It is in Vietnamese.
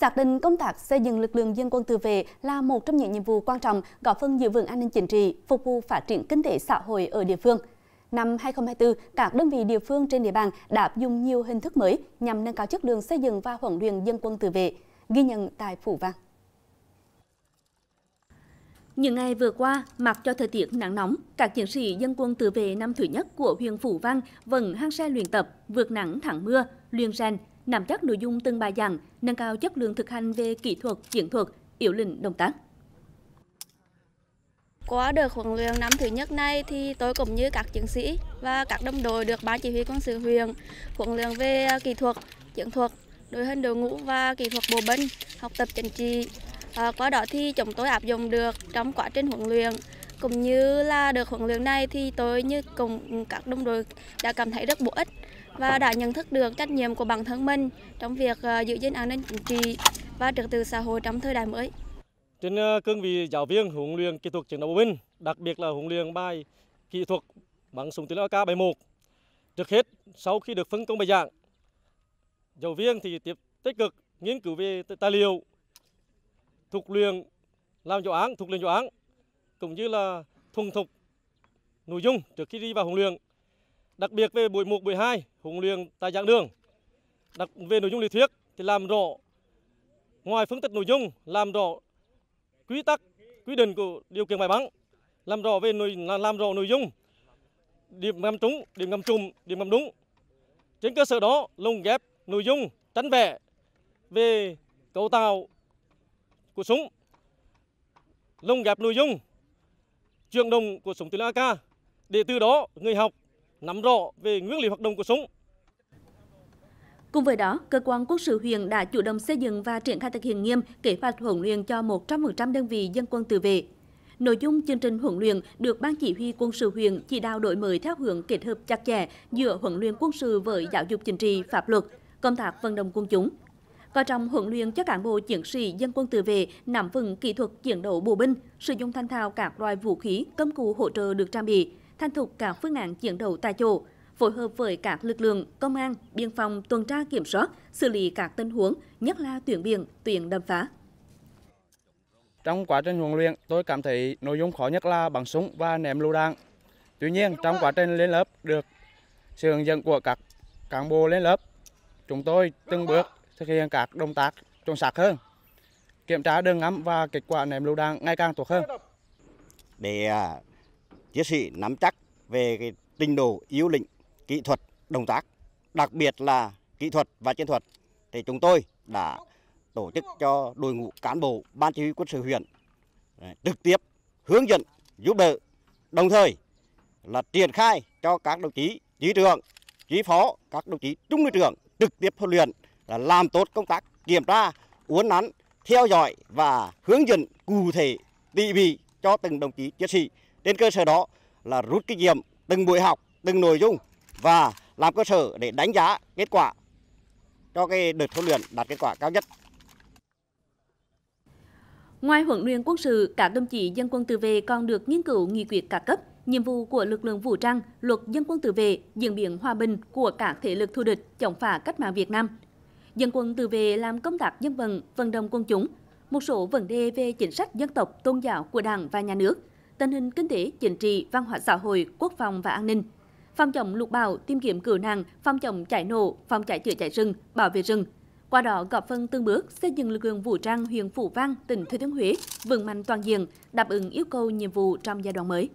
Xác định công tác xây dựng lực lượng dân quân tự vệ là một trong những nhiệm vụ quan trọng góp phần giữ vững an ninh chính trị, phục vụ phát triển kinh tế xã hội ở địa phương. Năm 2024, các đơn vị địa phương trên địa bàn đã áp dụng nhiều hình thức mới nhằm nâng cao chất lượng xây dựng và huấn luyện dân quân tự vệ, ghi nhận tại Phủ Vang. Những ngày vừa qua, mặc cho thời tiết nắng nóng, các chiến sĩ dân quân tự vệ năm thứ nhất của huyện Phủ Văn vẫn hăng say luyện tập, vượt nắng thẳng mưa, luyện rèn, nắm chắc nội dung từng bài giảng, nâng cao chất lượng thực hành về kỹ thuật, chiến thuật, yếu lĩnh động tác. Qua đợt huấn luyện năm thứ nhất này thì tôi cũng như các chiến sĩ và các đồng đội được ban chỉ huy quân sự huyện huấn luyện về à, kỹ thuật, chiến thuật, đội hình đội ngũ và kỹ thuật bộ binh, học tập chính trị. À, qua đó thì chúng tôi áp dụng được trong quá trình huấn luyện cũng như là được huấn luyện này thì tôi như cùng các đồng đội đã cảm thấy rất bổ ích và đã nhận thức được trách nhiệm của bản thân mình trong việc ờ, giữ gìn an ninh chính trị và trật tự xã hội trong thời đại mới. Trên ờ, cương vị giáo viên huấn luyện kỹ thuật chiến đấu binh, đặc biệt là huấn luyện bài kỹ thuật bắn súng tiểu AK-71. Trước hết, sau khi được phân công bài giảng, giáo viên thì tiếp tích cực nghiên cứu về tài liệu, thuộc luyện làm giáo án, thuộc luyện giáo án cũng như là thuần thục nội dung trước khi đi vào huấn luyện. Đặc biệt về buổi 1, buổi 2 huấn luyện tại giảng đường. Đặc về nội dung lý thuyết thì làm rõ ngoài phân tích nội dung làm rõ quy tắc quy định của điều kiện bài bắn làm rõ về nội làm rõ nội dung điểm ngắm trúng điểm ngắm trùm điểm ngắm đúng trên cơ sở đó lồng ghép nội dung tránh vẽ về cấu tạo của súng lồng ghép nội dung chuyển động của súng tiểu AK để từ đó người học nắm rõ về nguyên lý hoạt động của súng. Cùng với đó, cơ quan quân sự huyện đã chủ động xây dựng và triển khai thực hiện nghiêm kế hoạch huấn luyện cho 100% đơn vị dân quân tự vệ. Nội dung chương trình huấn luyện được Ban Chỉ huy quân sự huyện chỉ đạo đổi mới theo hướng kết hợp chặt chẽ giữa huấn luyện quân sự với giáo dục chính trị, pháp luật, công tác vận động quân chúng, coi trọng huấn luyện cho cán bộ chiến sĩ dân quân tự vệ nắm vững kỹ thuật chiến đấu bộ binh, sử dụng thanh thạo các loại vũ khí, công cụ hỗ trợ được trang bị, thanh thục các phương án chiến đấu tại chỗ, phối hợp với các lực lượng công an, biên phòng tuần tra kiểm soát, xử lý các tình huống, nhất là tuyển biển, tuyển đầm phá. Trong quá trình huấn luyện, tôi cảm thấy nội dung khó nhất là bắn súng và ném lựu đạn. Tuy nhiên, trong quá trình lên lớp được sự hướng dẫn của các cán bộ lên lớp, chúng tôi từng bước thực hiện các động tác chuẩn xác hơn, kiểm tra đường ngắm và kết quả ném lựu đạn ngày càng tốt hơn. Để à, chiến sĩ nắm chắc về cái trình độ yếu lĩnh kỹ thuật động tác, đặc biệt là kỹ thuật và chiến thuật thì chúng tôi đã tổ chức cho đội ngũ cán bộ ban chỉ huy quân sự huyện à, trực tiếp hướng dẫn giúp đỡ đồng thời là triển khai cho các đồng chí chỉ trưởng chỉ phó các đồng chí trung đội trưởng trực tiếp huấn luyện là làm tốt công tác kiểm tra, uốn nắn, theo dõi và hướng dẫn cụ thể tỉ mỉ cho từng đồng chí chiến sĩ. Trên cơ sở đó là rút kinh nghiệm từng buổi học, từng nội dung và làm cơ sở để đánh giá kết quả cho cái đợt huấn luyện đạt kết quả cao nhất. Ngoài huấn luyện quân sự, các đồng chí dân quân tự vệ còn được nghiên cứu nghị quyết cả cấp, nhiệm vụ của lực lượng vũ trang, luật dân quân tự vệ, diễn biến hòa bình của các thế lực thù địch chống phá cách mạng Việt Nam dân quân tự vệ làm công tác dân vận, vận động quân chúng, một số vấn đề về chính sách dân tộc, tôn giáo của Đảng và nhà nước, tình hình kinh tế, chính trị, văn hóa xã hội, quốc phòng và an ninh, phòng chống lục bão, tìm kiếm cứu nạn, phòng chống cháy nổ, phòng cháy chữa cháy rừng, bảo vệ rừng. Qua đó góp phần từng bước xây dựng lực lượng vũ trang huyện phủ Vang, tỉnh Thừa Thiên Huế vững mạnh toàn diện, đáp ứng yêu cầu nhiệm vụ trong giai đoạn mới.